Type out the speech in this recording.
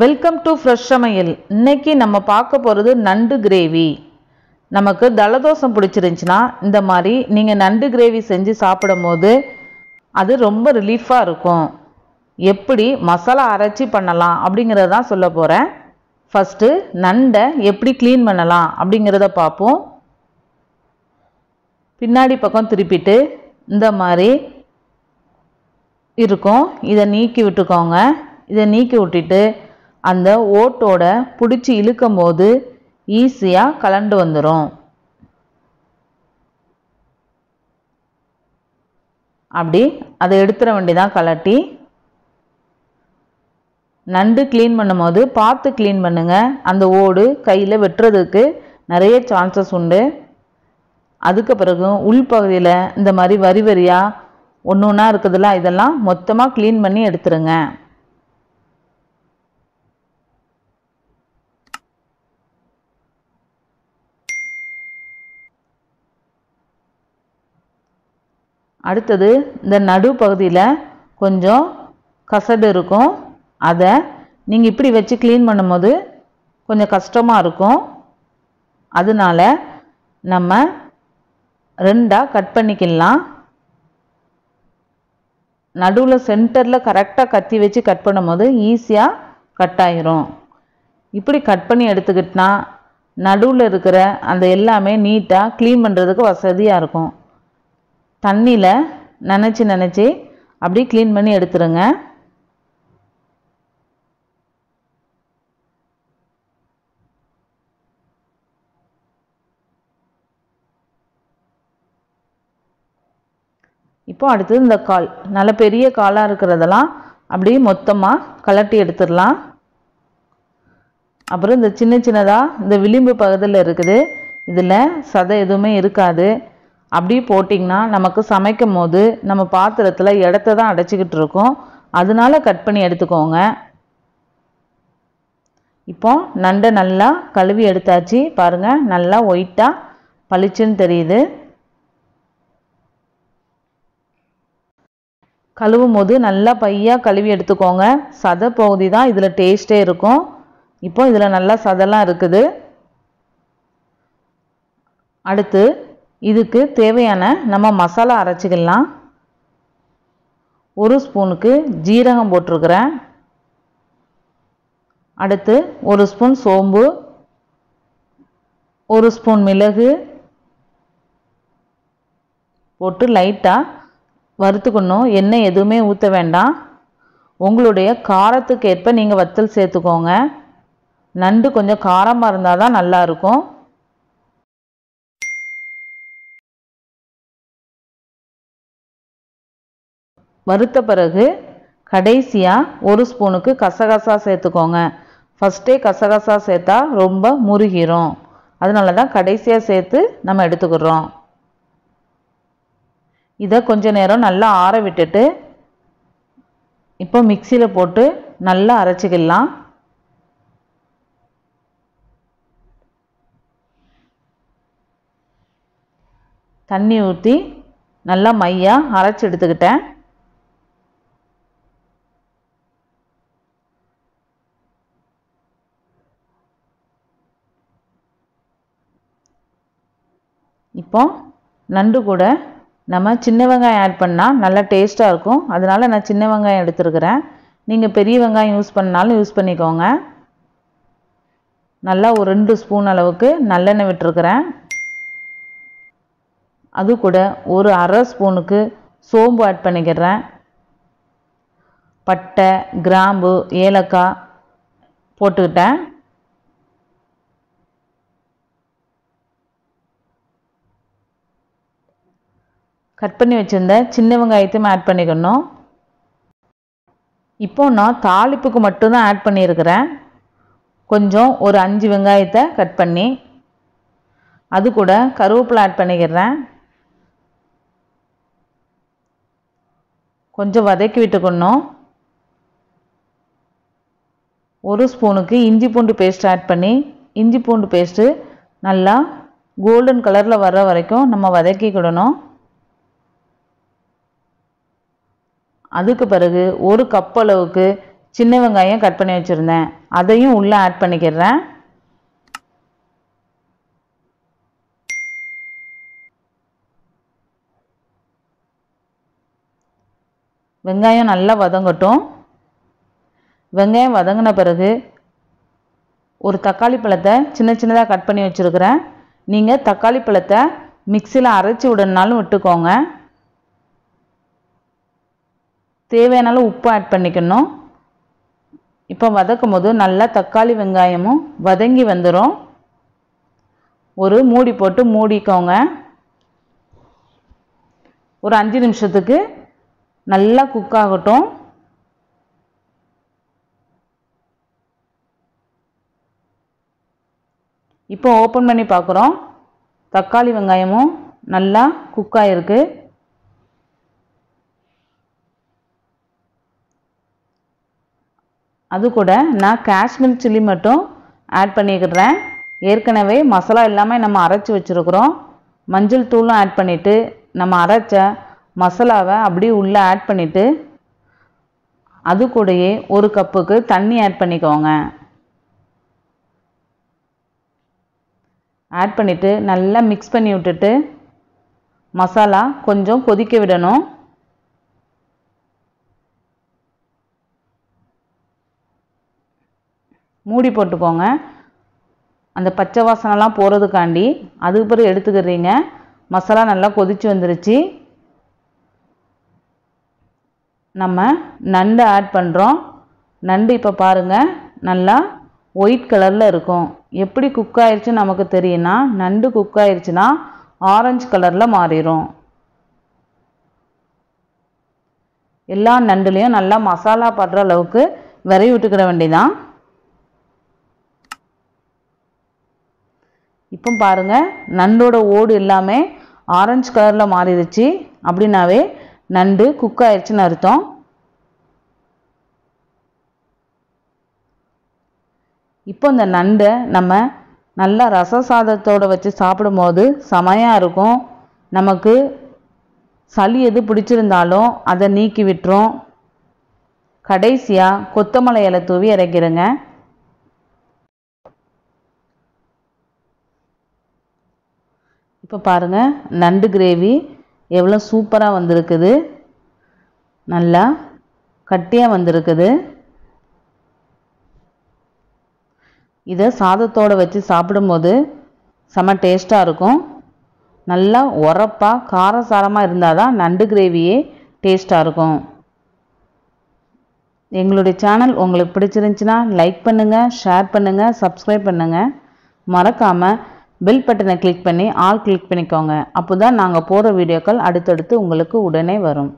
welcome to fresh சமையல் இன்றைக்கி நம்ம பார்க்க போகிறது நண்டு கிரேவி நமக்கு தலதோஷம் பிடிச்சிருந்துச்சின்னா இந்த மாதிரி நீங்கள் நண்டு கிரேவி செஞ்சு சாப்பிடும் போது அது ரொம்ப ரிலீஃபாக இருக்கும் எப்படி மசாலா அரைச்சி பண்ணலாம் அப்படிங்கிறத தான் சொல்ல போகிறேன் ஃபஸ்ட்டு நண்டை எப்படி க்ளீன் பண்ணலாம் அப்படிங்கிறத பார்ப்போம் பின்னாடி பக்கம் திருப்பிட்டு இந்த மாதிரி இருக்கும் இதை நீக்கி விட்டுக்கோங்க இதை நீக்கி விட்டுட்டு அந்த ஓட்டோட பிடிச்சி இழுக்கும் போது ஈஸியாக கலண்டு வந்துடும் அப்படி அதை எடுத்துட வேண்டிதான் கலட்டி நண்டு க்ளீன் பண்ணும்போது பார்த்து க்ளீன் பண்ணுங்கள் அந்த ஓடு கையில் வெட்டுறதுக்கு நிறைய சான்சஸ் உண்டு அதுக்கு பிறகு உள்பகுதியில் இந்த மாதிரி வரி வரியாக ஒன்று ஒன்றா இருக்குதுல்ல இதெல்லாம் மொத்தமாக க்ளீன் பண்ணி எடுத்துருங்க அடுத்தது இந்த நடு பகுதியில் கொஞ்சம் கசடு இருக்கும் அதை நீங்கள் இப்படி வச்சு க்ளீன் பண்ணும்போது கொஞ்சம் கஷ்டமாக இருக்கும் அதனால நம்ம ரெண்டாக கட் பண்ணிக்கலாம் நடுவில் சென்டரில் கரெக்டாக கத்தி வச்சு கட் பண்ணும்போது ஈஸியாக கட் ஆயிரும் இப்படி கட் பண்ணி எடுத்துக்கிட்டா நடுவில் இருக்கிற அந்த எல்லாமே நீட்டாக க்ளீன் பண்ணுறதுக்கு வசதியாக இருக்கும் தண்ணியில் நினச்சி நினச்சி அப்படி க்ளீன் பண்ணி எடுத்துருங்க இப்போ அடுத்தது இந்த கால் நல்ல பெரிய காலாக இருக்கிறதெல்லாம் அப்படியே மொத்தமாக கலட்டி எடுத்துடலாம் அப்புறம் இந்த சின்ன சின்னதாக இந்த விளிம்பு பகுதியில் இருக்குது இதில் சதை எதுவுமே இருக்காது அப்படி போட்டிங்கன்னா நமக்கு சமைக்கும் போது நம்ம பாத்திரத்தில் இடத்த தான் அடைச்சிக்கிட்டு இருக்கோம் அதனால கட் பண்ணி எடுத்துக்கோங்க இப்போ நண்டை நல்லா கழுவி எடுத்தாச்சு பாருங்கள் நல்லா ஒயிட்டாக பளிச்சுன்னு தெரியுது கழுவும் போது நல்லா பையாக கழுவி எடுத்துக்கோங்க சதை பகுதி தான் இதில் டேஸ்ட்டே இருக்கும் இப்போ இதில் நல்லா சதெல்லாம் இருக்குது அடுத்து இதுக்கு தேவையான நம்ம மசாலா அரைச்சிக்கலாம் ஒரு ஸ்பூனுக்கு ஜீரகம் போட்டிருக்கிறேன் அடுத்து ஒரு ஸ்பூன் சோம்பு ஒரு ஸ்பூன் மிளகு போட்டு லைட்டாக வறுத்துக்கணும் எண்ணெய் எதுவுமே ஊற்ற வேண்டாம் உங்களுடைய காரத்துக்கு ஏற்ப நீங்கள் வத்தல் சேர்த்துக்கோங்க நண்டு கொஞ்சம் காரமாக இருந்தால் தான் நல்லாயிருக்கும் வறுத்த பிறகு கடைசியாக ஒரு ஸ்பூனுக்கு கசகசா சேர்த்துக்கோங்க ஃபஸ்ட்டே கசகசா சேர்த்தா ரொம்ப முருகிறோம் அதனால தான் கடைசியாக சேர்த்து நம்ம எடுத்துக்கிறோம் இதை கொஞ்ச நேரம் நல்லா ஆற விட்டுட்டு இப்போ மிக்சியில் போட்டு நல்லா அரைச்சிக்கலாம் தண்ணி ஊற்றி நல்லா மையாக அரைச்சி எடுத்துக்கிட்டேன் இப்போ நண்டு கூட நம்ம சின்ன வெங்காயம் ஆட் பண்ணால் நல்லா டேஸ்ட்டாக இருக்கும் அதனால் நான் சின்ன வெங்காயம் எடுத்துருக்கிறேன் நீங்கள் பெரிய வெங்காயம் யூஸ் பண்ணாலும் யூஸ் பண்ணிக்கோங்க நல்லா ஒரு ரெண்டு ஸ்பூன் அளவுக்கு நல்லெண்ணெய் விட்டுருக்குறேன் அது கூட ஒரு அரை ஸ்பூனுக்கு சோம்பு ஆட் பண்ணிக்கிறேன் பட்டை கிராம்பு ஏலக்காய் போட்டுக்கிட்டேன் கட் பண்ணி வச்சுருந்த சின்ன வெங்காயத்தையும் ஆட் பண்ணிக்கணும் இப்போ நான் தாளிப்புக்கு மட்டும்தான் ஆட் பண்ணியிருக்கிறேன் கொஞ்சம் ஒரு அஞ்சு வெங்காயத்தை கட் பண்ணி அது கூட கருவேப்பிலை ஆட் பண்ணிக்கிறேன் கொஞ்சம் வதக்கி விட்டுக்கணும் ஒரு ஸ்பூனுக்கு இஞ்சி பூண்டு பேஸ்ட் ஆட் பண்ணி இஞ்சி பூண்டு பேஸ்ட்டு நல்லா கோல்டன் கலரில் வர்ற வரைக்கும் நம்ம வதக்கிக்கிடணும் அதுக்கு பிறகு ஒரு கப் அளவுக்கு சின்ன வெங்காயம் கட் பண்ணி வச்சுருந்தேன் அதையும் உள்ளே ஆட் பண்ணிக்கிறேன் வெங்காயம் நல்லா வதங்கட்டும் வெங்காயம் வதங்கின பிறகு ஒரு தக்காளி பழத்தை சின்ன சின்னதாக கட் பண்ணி வச்சுருக்கிறேன் நீங்கள் தக்காளி பழத்தை மிக்சியில் அரைச்சி விடணுனாலும் விட்டுக்கோங்க தேவையானாலும் உப்பு ஆட் பண்ணிக்கணும் இப்போ வதக்கும் போது நல்லா தக்காளி வெங்காயமும் வதங்கி வந்துடும் ஒரு மூடி போட்டு மூடிக்கோங்க ஒரு அஞ்சு நிமிஷத்துக்கு நல்லா குக் ஆகட்டும் இப்போ ஓப்பன் பண்ணி பார்க்குறோம் தக்காளி வெங்காயமும் நல்லா குக் ஆகிருக்கு அது கூட நான் காஷ்மீர் சில்லி மட்டும் ஆட் பண்ணிக்கிறேன் ஏற்கனவே மசாலா இல்லாமல் நம்ம அரைச்சி வச்சுருக்குறோம் மஞ்சள் தூளும் ஆட் பண்ணிவிட்டு நம்ம அரைச்ச மசாலாவை அப்படியே உள்ளே ஆட் பண்ணிவிட்டு அது கூடயே ஒரு கப்புக்கு தண்ணி ஆட் பண்ணிக்கோங்க ஆட் பண்ணிவிட்டு நல்லா மிக்ஸ் பண்ணி விட்டுட்டு மசாலா கொஞ்சம் கொதிக்க விடணும் மூடி போட்டுக்கோங்க அந்த பச்சை வாசனைலாம் போகிறதுக்காண்டி அதுக்கு பிறகு எடுத்துக்கிறீங்க மசாலா நல்லா கொதித்து வந்துருச்சு நம்ம நண்டு ஆட் பண்ணுறோம் நண்டு இப்போ பாருங்கள் நல்லா ஒயிட் கலரில் இருக்கும் எப்படி குக் ஆயிடுச்சுன்னு நமக்கு தெரியும்னா நண்டு குக் ஆயிடுச்சுன்னா ஆரஞ்சு கலரில் மாறிடும் எல்லா நண்டுலேயும் நல்லா மசாலா படுற அளவுக்கு விரை விட்டுக்கிட வேண்டியதான் இப்போ பாருங்கள் நண்டோட ஓடு எல்லாமே ஆரஞ்சு கலரில் மாறிடுச்சு அப்படின்னாவே நண்டு குக் ஆயிடுச்சுன்னு அர்த்தம் இப்போ இந்த நண்டை நம்ம நல்லா ரச சாதத்தோடு வச்சு சாப்பிடும்போது செமையாக இருக்கும் நமக்கு சளி எது பிடிச்சிருந்தாலும் அதை நீக்கி விட்டுரும் கடைசியாக கொத்தமலை இலை தூவி இறக்கிடுங்க இப்போ பாருங்கள் நண்டு கிரேவி எவ்வளோ சூப்பராக வந்திருக்குது நல்லா கட்டியாக வந்திருக்குது இதை சாதத்தோடு வச்சு சாப்பிடும்போது செம டேஸ்ட்டாக இருக்கும் நல்லா உரப்பாக காரசாரமாக இருந்தால் தான் நண்டு கிரேவியே டேஸ்ட்டாக இருக்கும் எங்களுடைய சேனல் உங்களுக்கு பிடிச்சிருந்துச்சின்னா லைக் பண்ணுங்கள் ஷேர் பண்ணுங்கள் சப்ஸ்கிரைப் பண்ணுங்கள் மறக்காமல் பெல் பட்டனை கிளிக் பண்ணி ஆல் கிளிக் பண்ணிக்கோங்க அப்போ தான் நாங்கள் போடுற வீடியோக்கள் அடுத்தடுத்து உங்களுக்கு உடனே வரும்